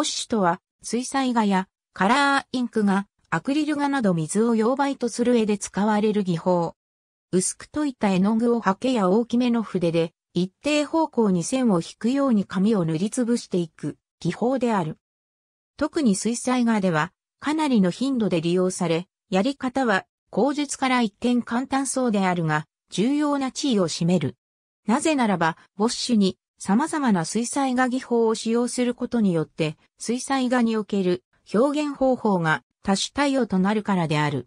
ボッシュとは、水彩画やカラーインクがアクリル画など水を溶媒とする絵で使われる技法。薄く溶いた絵の具を刷毛や大きめの筆で一定方向に線を引くように紙を塗りつぶしていく技法である。特に水彩画ではかなりの頻度で利用され、やり方は口述から一見簡単そうであるが、重要な地位を占める。なぜならば、ボッシュに様々な水彩画技法を使用することによって、水彩画における表現方法が多種多様となるからである。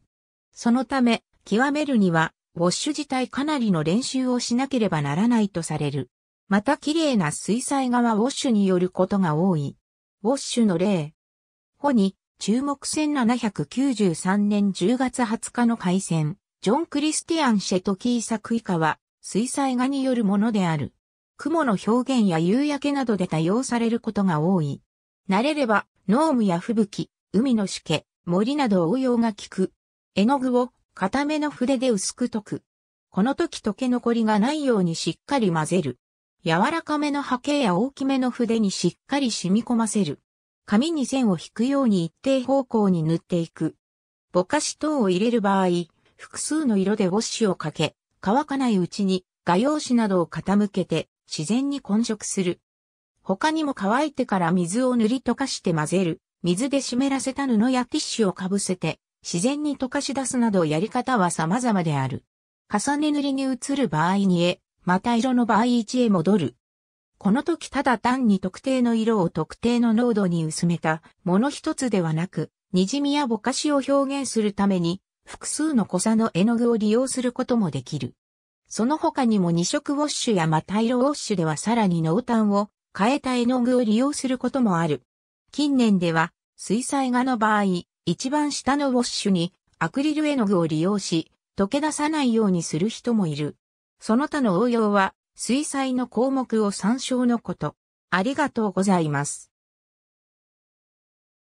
そのため、極めるには、ウォッシュ自体かなりの練習をしなければならないとされる。また綺麗な水彩画はウォッシュによることが多い。ウォッシュの例。ホに、注目1 793年10月20日の開戦、ジョン・クリスティアン・シェトキー作以下は、水彩画によるものである。雲の表現や夕焼けなどで多用されることが多い。慣れれば、濃霧や吹雪、海のしけ、森など応用が効く。絵の具を固めの筆で薄く溶く。この時溶け残りがないようにしっかり混ぜる。柔らかめの波形や大きめの筆にしっかり染み込ませる。紙に線を引くように一定方向に塗っていく。ぼかし等を入れる場合、複数の色でウォッシュをかけ、乾かないうちに画用紙などを傾けて自然に混色する。他にも乾いてから水を塗り溶かして混ぜる、水で湿らせた布やティッシュをかぶせて、自然に溶かし出すなどやり方は様々である。重ね塗りに移る場合にへ、また色の場合1へ戻る。この時ただ単に特定の色を特定の濃度に薄めたもの一つではなく、滲みやぼかしを表現するために、複数の濃さの絵の具を利用することもできる。その他にも2色ウォッシュやまた色ウォッシュではさらに濃淡を変えた絵の具を利用することもある。近年では、水彩画の場合、一番下のウォッシュにアクリル絵の具を利用し、溶け出さないようにする人もいる。その他の応用は、水彩の項目を参照のこと。ありがとうございます。